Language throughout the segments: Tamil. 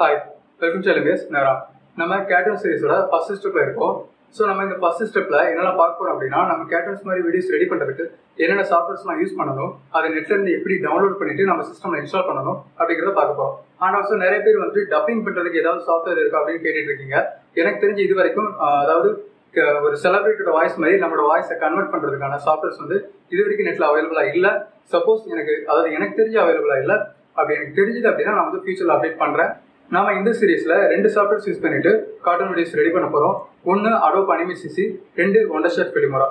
ஹாய் வெல்கம் செலிபியஸ் நேரா நம்ம கேட்டர்ஸ் சீரிஸோட ஃபஸ்ட் ஸ்டெப்பில் இருக்கோம் ஸோ நம்ம இந்த ஃபர்ஸ்ட் ஸ்டெப்பில் என்னென்ன பார்க்க போகிறோம் அப்படின்னா நம்ம கேட்டர்ஸ் மாதிரி வீடியோஸ் ரெடி பண்ணுறதுக்கு என்னென்ன சாஃப்ட்வேர்ஸ்லாம் யூஸ் பண்ணணும் அதை நெட்லேருந்து எப்படி டவுன்லோட் பண்ணிவிட்டு நம்ம சிஸ்டமில் இன்ஸ்டால் பண்ணணும் அப்படிங்கிறத பார்க்க போகிறோம் அண்ட் ஆல்சோ நிறைய பேர் வந்து டப்பிங் பண்ணுறதுக்கு ஏதாவது சாஃப்ட்வேர் இருக்கா அப்படின்னு கேட்டுட்டு இருக்கீங்க எனக்கு தெரிஞ்சு இது வரைக்கும் அதாவது ஒரு செலப்ரிட்டியோட வாய்ஸ் மாதிரி நம்மளோட வாய்ஸை கன்வெர்ட் பண்ணுறதுக்கான சாஃப்ட்வேர்ஸ் வந்து இது வரைக்கும் நெட்டில் அவைலபிளாக இல்லை சப்போஸ் எனக்கு அதாவது எனக்கு தெரிஞ்சு அவைலபிளாக இல்லை அப்படி எனக்கு தெரிஞ்சது அப்படின்னா நான் வந்து ஃபியூச்சரில் அப்டேட் பண்ணுறேன் நாம இந்த சீரீஸ்ல ரெண்டு சாஃப்ட்வேர்ஸ் யூஸ் பண்ணிட்டு கார்ட்டூன் வீடியோஸ் ரெடி பண்ண போறோம் ஒன்று அடோப் அனிமேட் சிசி ரெண்டு ஒண்டர்ஷாட் ஃபிலிமரா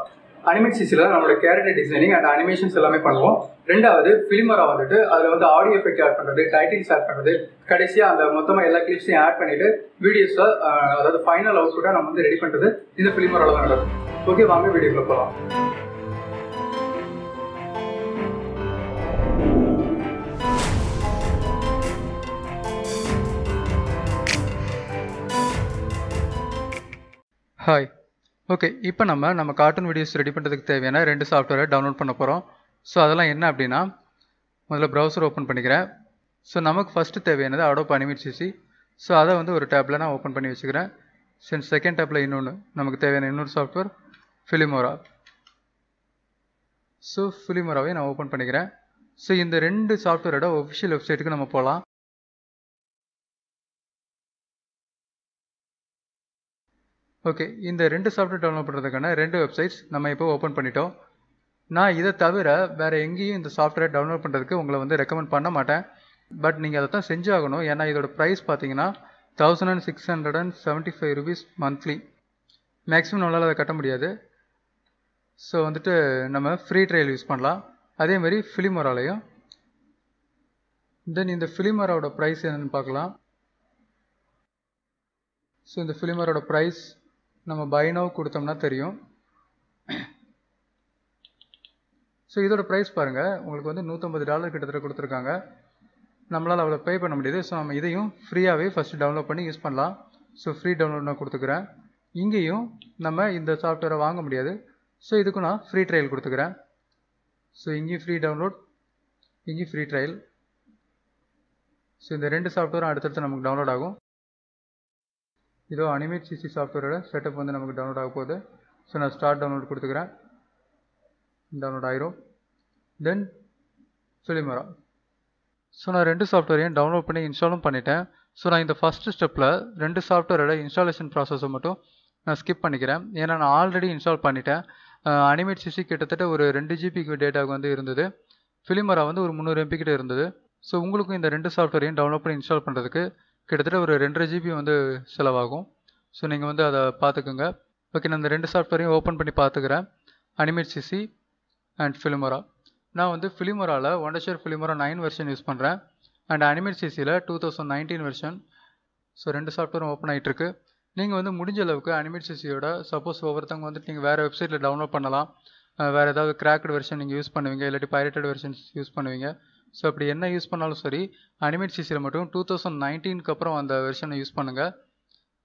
அனிமேட் சிசியில் நம்மளோட கேரக்டர் டிசைனிங் அண்ட் அனிமேஷன்ஸ் எல்லாமே பண்ணுவோம் ரெண்டாவது ஃபிலிமரா வந்துட்டு அதில் வந்து ஆடியோ எஃபெக்ட் ஆட் பண்ணுறது டைட்டில்ஸ் ஆட் பண்ணுறது கடைசியாக அந்த மொத்தமாக எல்லா கிளிப்ஸையும் ஆட் பண்ணிட்டு வீடியோஸ் அதாவது ஃபைனல் அவுட்புட்டாக நம்ம வந்து ரெடி பண்ணுறது இந்த ஃபிலிமராவில் தான் நடக்கும் ஓகே வாங்க வீடியோக்குள்ள போகலாம் ஹாய் ஓகே இப்போ நம்ம நம்ம கார்ட்டூன் வீடியோஸ் ரெடி பண்ணுறதுக்கு தேவையான ரெண்டு சாஃப்ட்வேரை டவுன்லோட் பண்ண போகிறோம் ஸோ அதெல்லாம் என்ன அப்படின்னா முதல்ல ப்ரௌசர் ஓப்பன் பண்ணிக்கிறேன் ஸோ நமக்கு ஃபஸ்ட்டு தேவையானது அடோப் அனிமிட்சிசி ஸோ அதை வந்து ஒரு டேப்பில் நான் ஓப்பன் பண்ணி வச்சுக்கிறேன் சென்ட் செகண்ட் டேப்பில் இன்னொன்று நமக்கு தேவையான இன்னொரு சாஃப்ட்வேர் ஃபிலிமோரா ஸோ ஃபிலிமோராவே நான் ஓப்பன் பண்ணிக்கிறேன் ஸோ இந்த ரெண்டு சாஃப்ட்வேரோட ஒஃபிஷியல் வெப்சைட்டுக்கு நம்ம போகலாம் ஓகே இந்த ரெண்டு சாஃப்ட்வேர் டவுன்லோட் பண்ணுறதுக்கான ரெண்டு வெப்சைட்ஸ் நம்ம இப்போ ஓப்பன் பண்ணிட்டோம் நான் இதை தவிர வேறு எங்கேயும் இந்த சாஃப்ட்வேர் டவுன்லோட் பண்ணுறதுக்கு உங்களை வந்து ரெக்கமெண்ட் பண்ண மாட்டேன் பட் நீங்கள் அதை தான் செஞ்சாகணும் ஏன்னா இதோட ப்ரைஸ் பார்த்தீங்கன்னா thousand and six hundred and seventy five rupees monthly maximum நம்மளால் அதை கட்ட முடியாது ஸோ வந்துட்டு நம்ம ஃப்ரீ ட்ரையல் யூஸ் பண்ணலாம் அதேமாதிரி ஃபிலிமராலையும் தென் இந்த ஃபிலிமராவோட ப்ரைஸ் என்னென்னு பார்க்கலாம் ஸோ இந்த ஃபிலிமரோட ப்ரைஸ் நம்ம பைனோவ் கொடுத்தோம்னா தெரியும் ஸோ இதோட ப்ரைஸ் பாருங்கள் உங்களுக்கு வந்து நூற்றம்பது டாலர் கிட்டத்தட்ட கொடுத்துருக்காங்க நம்மளால் அவ்வளோ பே பண்ண முடியுது ஸோ நம்ம இதையும் ஃப்ரீயாகவே ஃபஸ்ட்டு டவுன்லோட் பண்ணி யூஸ் பண்ணலாம் ஸோ ஃப்ரீ டவுன்லோட் நான் கொடுத்துக்கிறேன் இங்கேயும் நம்ம இந்த சாஃப்ட்வேரை வாங்க முடியாது ஸோ இதுக்கும் நான் ஃப்ரீ ட்ரையல் கொடுத்துக்கிறேன் ஸோ இங்கேயும் ஃப்ரீ டவுன்லோட் இங்கேயும் ஃப்ரீ ட்ரையல் ஸோ இந்த ரெண்டு சாஃப்ட்வேரும் அடுத்தடுத்து நமக்கு டவுன்லோட் ஆகும் இதோ அனிமேட் சிசி சாஃப்ட்வேரோட செட்டப் வந்து நமக்கு டவுன்லோட் ஆக போகுது ஸோ நான் ஸ்டார்ட் டவுன்லோட் கொடுத்துக்கிறேன் டவுன்லோட் ஆயிரும் தென் சுலிமரா ஸோ நான் ரெண்டு சாஃப்ட்வேரையும் டவுன்லோட் பண்ணி இன்ஸ்டாலும் பண்ணிட்டேன் ஸோ நான் இந்த ஃபஸ்ட்டு ஸ்டெப்பில் ரெண்டு சாஃப்ட்வேரோட இன்ஸ்டாலேஷன் ப்ராசஸை மட்டும் நான் ஸ்கிப் பண்ணிக்கிறேன் ஏன்னா நான் ஆல்ரெடி இன்ஸ்டால் பண்ணிட்டேன் அனிமேட் சிசி கிட்டத்தட்ட ஒரு ரெண்டு ஜிபிக்கு டேட்டாவுக்கு வந்து இருந்தது ஃபிலிமரா வந்து ஒரு முந்நூறு எம்பி கிட்ட இருந்தது ஸோ உங்களுக்கும் இந்த ரெண்டு சாஃப்ட்வேரையும் டவுன்லோட் பண்ணி இன்ஸ்டால் பண்ணுறதுக்கு கிட்டத்தட்ட ஒரு ரெண்டரை ஜிபி வந்து செலவாகும் ஸோ நீங்கள் வந்து அதை பார்த்துக்குங்க ஓகே நான் இந்த ரெண்டு சாஃப்ட்வேரையும் ஓப்பன் பண்ணி பார்த்துக்கிறேன் அனிமேட் சிசி அண்ட் ஃபிலிமரா நான் வந்து ஃபிலிமராவில் share Filmora nine version use பண்ணுறேன் அண்ட் அனிமேட் சிசியில் two thousand nineteen version so ரெண்டு சாஃப்ட்வேரும் ஓப்பன் இருக்கு நீங்கள் வந்து முடிஞ்ச அளவுக்கு அனிமேட் சிசியோட சப்போஸ் ஒவ்வொருத்தவங்க வந்துட்டு நீங்கள் வேறு வெப்சைட்டில் டவுன்லோட் பண்ணலாம் வேறு ஏதாவது கிராக்டு வெர்ஷன் நீங்கள் யூஸ் பண்ணுவீங்க இல்லாட்டி பைரேட்டட் வெர்ஷன்ஸ் யூஸ் பண்ணுவீங்க ஸோ அப்படி என்ன யூஸ் பண்ணாலும் சரி அனிமேட் சிசியில் மட்டும் டூ தௌசண்ட் நைன்டீனுக்கு அப்புறம் அந்த வெர்ஷனை யூஸ் பண்ணுங்கள்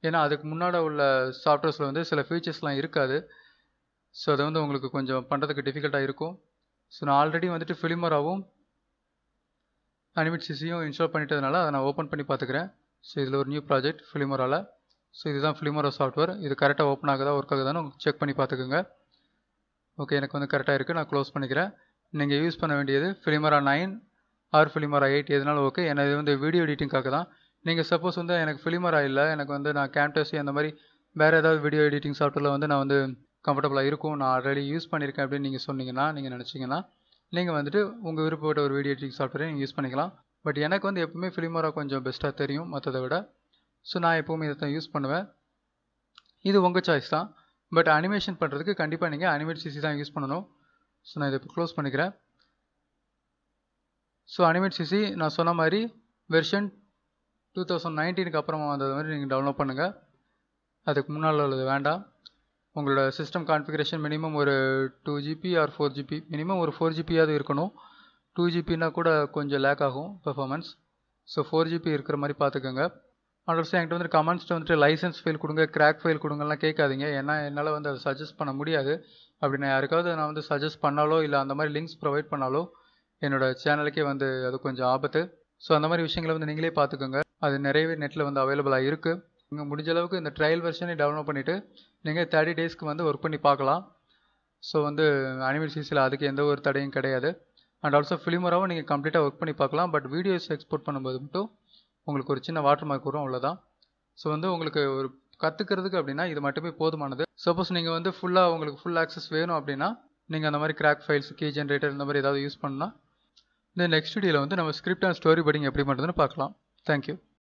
ஏன்னா அதுக்கு முன்னாடி உள்ள சாஃப்ட்வேர்ஸில் வந்து சில ஃபீச்சர்ஸ்லாம் இருக்காது ஸோ அது வந்து உங்களுக்கு கொஞ்சம் பண்ணுறதுக்கு டிஃபிகல்ட்டாக இருக்கும் ஸோ நான் ஆல்ரெடி வந்துட்டு ஃபிலிமராகவும் அனிமேட் சிசியும் இன்ஸ்டால் பண்ணிட்டதுனால அதை நான் ஓப்பன் பண்ணி பார்த்துக்கிறேன் ஸோ இதில் ஒரு நியூ ப்ராஜெக்ட் ஃபிலிமரால் ஸோ இதுதான் ஃபிலிமரா சாஃப்ட்வேர் இது கரெக்டாக ஓப்பன் ஆகுதா ஒர்க் ஆகுதான்னு செக் பண்ணி பார்த்துக்குங்க ஓகே எனக்கு வந்து கரெக்டாக இருக்குது நான் க்ளோஸ் பண்ணிக்கிறேன் நீங்கள் யூஸ் பண்ண வேண்டியது Filmora nine or Filmora eight எதுனாலும் ஓகே ஏன்னா இது வந்து வீடியோ எடிட்டிங்காக தான் நீங்கள் சப்போஸ் வந்து எனக்கு ஃபிலிமரா இல்லை எனக்கு வந்து நான் கேம்டஸ்ஸி அந்த மாதிரி வேறு ஏதாவது வீடியோ எடிட்டிங் சாஃப்ட்வேரில் வந்து நான் வந்து கம்ஃபர்டபுளாக இருக்கும் நான் ஆல்ரெடி யூஸ் பண்ணியிருக்கேன் அப்படின்னு நீங்கள் சொன்னீங்கன்னா நீங்கள் நினச்சிங்கன்னா நீங்கள் வந்துட்டு உங்கள் விருப்பப்பட்ட ஒரு வீடியோ எடிட்டிங் சாஃப்ட்வேரை நீங்கள் யூஸ் பண்ணிக்கலாம் பட் எனக்கு வந்து எப்பவுமே ஃபிலிமரா கொஞ்சம் பெஸ்ட்டாக தெரியும் மற்றதை விட ஸோ நான் எப்போவுமே இதை தான் யூஸ் பண்ணுவேன் இது உங்கள் சாய்ஸ் தான் பட் அனிமேஷன் பண்ணுறதுக்கு கண்டிப்பாக நீங்கள் அனிமேட் சிசி தான் யூஸ் பண்ணணும் ஸோ நான் இதை இப்போ க்ளோஸ் பண்ணிக்கிறேன் ஸோ அனிமேட் சிசி நான் சொன்ன மாதிரி வெர்ஷன் டூ தௌசண்ட் நைன்டீனுக்கு அப்புறமா வந்தது மாதிரி நீங்கள் டவுன்லோட் பண்ணுங்கள் அதுக்கு முன்னால் உள்ளது வேண்டாம் உங்களோட சிஸ்டம் கான்ஃபிகரேஷன் மினிமம் ஒரு two GB or four GB minimum ஒரு ஃபோர் ஜிபியாவது இருக்கணும் டூ ஜிபின்னா கூட கொஞ்சம் லேக் ஆகும் பெர்ஃபார்மன்ஸ் ஸோ ஃபோர் ஜிபி இருக்கிற மாதிரி பார்த்துக்கோங்க ஆல்ரெடி என்கிட்ட வந்துட்டு கமெண்ட்ஸ்ட்டு வந்துட்டு லைசன்ஸ் ஃபைல் கொடுங்க கிராக் ஃபைல் கொடுங்கலாம் கேட்காதீங்க ஏன்னா என்னால் வந்து அதை சஜஸ்ட் பண்ண முடியாது அப்படி நான் யாருக்காவது நான் வந்து சஜஸ்ட் பண்ணாலோ இல்லை அந்த மாதிரி லிங்க்ஸ் ப்ரொவைட் பண்ணாலோ என்னோடய சேனலுக்கே வந்து அது கொஞ்சம் ஆபத்து ஸோ அந்த மாதிரி விஷயங்களை வந்து நீங்களே பார்த்துக்கோங்க அது நிறையவே நெட்டில் வந்து அவைலபிளாக இருக்குது நீங்கள் முடிஞ்ச அளவுக்கு இந்த ட்ரையல் வெர்ஷனே டவுன்லோட் பண்ணிவிட்டு நீங்கள் தேர்ட்டி டேஸ்க்கு வந்து ஒர்க் பண்ணி பார்க்கலாம் ஸோ வந்து அனிமல் சீஸில் அதுக்கு எந்த ஒரு தடையும் கிடையாது அண்ட் ஆல்சோ ஃபிலிமராகவும் நீங்கள் கம்ப்ளீட்டாக ஒர்க் பண்ணி பார்க்கலாம் பட் வீடியோஸ் எக்ஸ்போர்ட் பண்ணும்போது மட்டும் உங்களுக்கு ஒரு சின்ன வாட்டர் மார்க் வரும் அவ்வளோதான் ஸோ வந்து உங்களுக்கு ஒரு கற்றுக்கிறதுக்கு அப்படின்னா இது மட்டுமே போதுமானது சப்போஸ் நீங்கள் வந்து ஃபுல்லாக உங்களுக்கு ஃபுல் ஆக்சஸ் வேணும் அப்படின்னா நீங்கள் அந்த மாதிரி கிராக் ஃபைல்ஸ் கீ ஜென்ரேட்டர் இந்த மாதிரி ஏதாவது யூஸ் பண்ணால் இந்த நெக்ஸ்ட் வீடியோவில் வந்து நம்ம ஸ்கிரிப்ட் அண்ட் ஸ்டோரி படிங் எப்படி பண்ணுறதுன்னு பார்க்கலாம் தேங்க்யூ